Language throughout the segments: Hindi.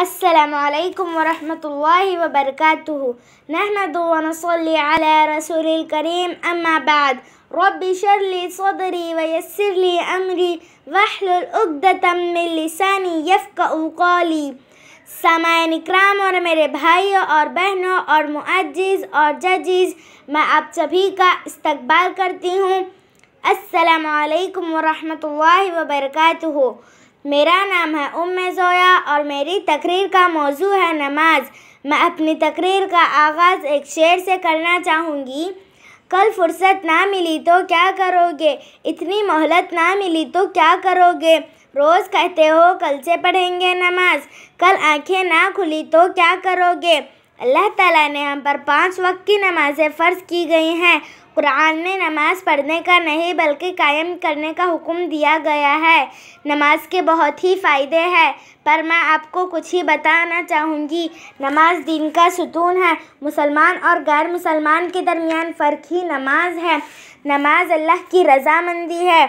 السلام عليكم ورحمة الله وبركاته نحمد ونصلي على رسول الكريم أما بعد رب شر لي صدري ويسر لي أمري واحلل عقدة من لساني يفقه قولي سامعین کرام اور میرے بھائیوں اور بہنوں اور معجز اور ججز میں آپ سبھی کا استقبال کرتی ہوں السلام علیکم ورحمۃ اللہ وبرکاتہ मेरा नाम है उम जोया और मेरी तकरीर का मौजू है नमाज मैं अपनी तकरीर का आगाज़ एक शेर से करना चाहूँगी कल फुर्सत ना मिली तो क्या करोगे इतनी मोहलत ना मिली तो क्या करोगे रोज़ कहते हो कल से पढ़ेंगे नमाज कल आंखें ना खुली तो क्या करोगे अल्लाह ताला ने हम पर पांच वक्त की नमाज़ें फ़र्ज़ की गई हैं कुरान में नमाज़ पढ़ने का नहीं बल्कि कायम करने का हुक्म दिया गया है नमाज के बहुत ही फ़ायदे हैं पर मैं आपको कुछ ही बताना चाहूँगी नमाज दीन का सुतून है मुसलमान और गैर मुसलमान के दरमियान फ़र्क ही नमाज है नमाज अल्लाह की रजामंदी है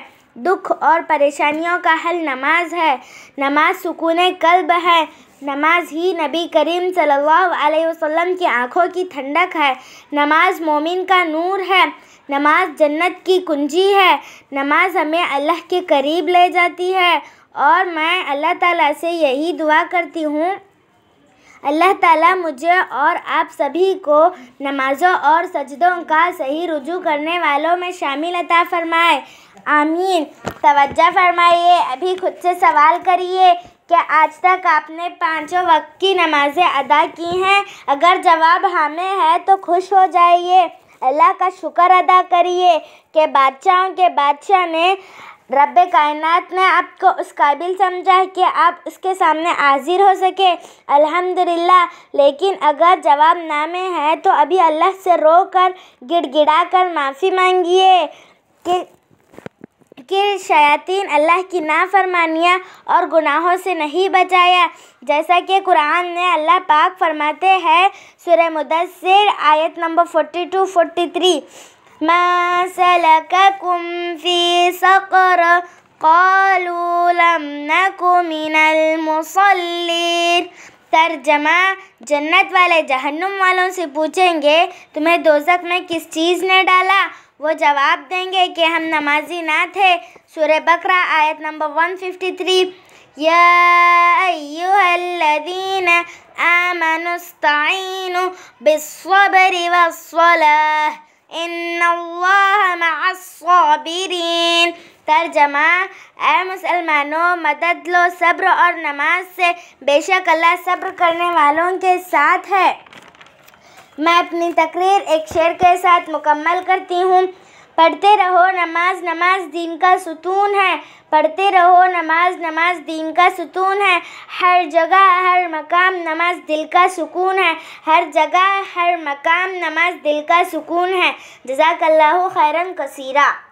दुख और परेशानियों का हल नमाज है नमाज सुकून कल्ब है नमाज ही नबी करीम सल्लल्लाहु अलैहि वसल्लम की आंखों की ठंडक है नमाज मोमिन का नूर है नमाज जन्नत की कुंजी है नमाज हमें अल्लाह के करीब ले जाती है और मैं अल्लाह ताला से यही दुआ करती हूँ अल्लाह ताला मुझे और आप सभी को नमाज़ों और सजदों का सही रुजू करने वालों में शामिल अता फरमाए आमीन तवज्जा फरमाइए अभी खुद से सवाल करिए क्या आज तक आपने पांचों वक्त की नमाज़ें अदा की हैं अगर जवाब हमें है तो खुश हो जाइए अल्लाह का शुक्र अदा करिए कि बादशाहों के बादशाह ने रब कायनत ने आपको उस काबिल समझा कि आप उसके सामने हाजिर हो सके अल्हम्दुलिल्लाह लेकिन अगर जवाब ना में है तो अभी अल्लाह से रो कर गिड़गिड़ा कर माफ़ी मांगिए कि कि शयातीन अल्लाह की नाफरमानियाँ और गुनाहों से नहीं बचाया जैसा कि कुरान ने अल्लाह पाक फरमाते हैं सूर्य मुदसर आयत number forty two forty three ما سلككم في سقر قالوا لم نك من المصلين ترجمه جنت والے جہنم والوں سے پوچھیں گے تمہیں دوزک میں کس چیز نے ڈالا وہ جواب دیں گے کہ ہم نمازی نہ تھے سورہ بقرہ آیت نمبر 153 یا ایوہ الذين آمنوا استعينوا بالصبر والصلاه इन मع الصابرين तर्जमा ए मुसलमानों मदद लो सब्र और नमाज से बेशक अल्लाह सब्र करने वालों के साथ है मैं अपनी तकरीर एक शेर के साथ मुकम्मल करती हूँ पढ़ते रहो नमाज नमाज दीन का सुतून है पढ़ते रहो नमाज नमाज दीन का सुतून है हर जगह हर मकाम नमाज दिल का सुकून है हर जगह हर मकाम नमाज दिल का सुकून है जजाकल्ला खैरन कसीरा